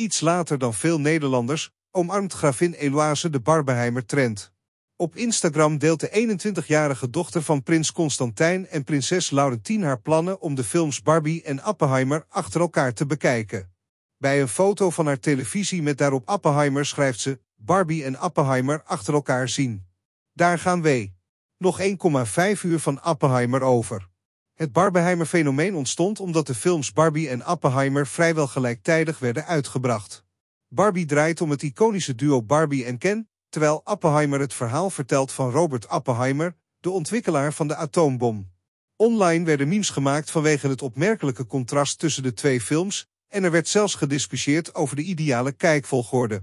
Iets later dan veel Nederlanders omarmt gravin Eloise de Barbeheimer trend. Op Instagram deelt de 21-jarige dochter van prins Constantijn en prinses Laurentien haar plannen om de films Barbie en Appenheimer achter elkaar te bekijken. Bij een foto van haar televisie met daarop Appenheimer schrijft ze Barbie en Appenheimer achter elkaar zien. Daar gaan we. Nog 1,5 uur van Appenheimer over. Het Barbeheimer fenomeen ontstond omdat de films Barbie en Oppenheimer vrijwel gelijktijdig werden uitgebracht. Barbie draait om het iconische duo Barbie en Ken, terwijl Oppenheimer het verhaal vertelt van Robert Appenheimer, de ontwikkelaar van de atoombom. Online werden memes gemaakt vanwege het opmerkelijke contrast tussen de twee films en er werd zelfs gediscussieerd over de ideale kijkvolgorde.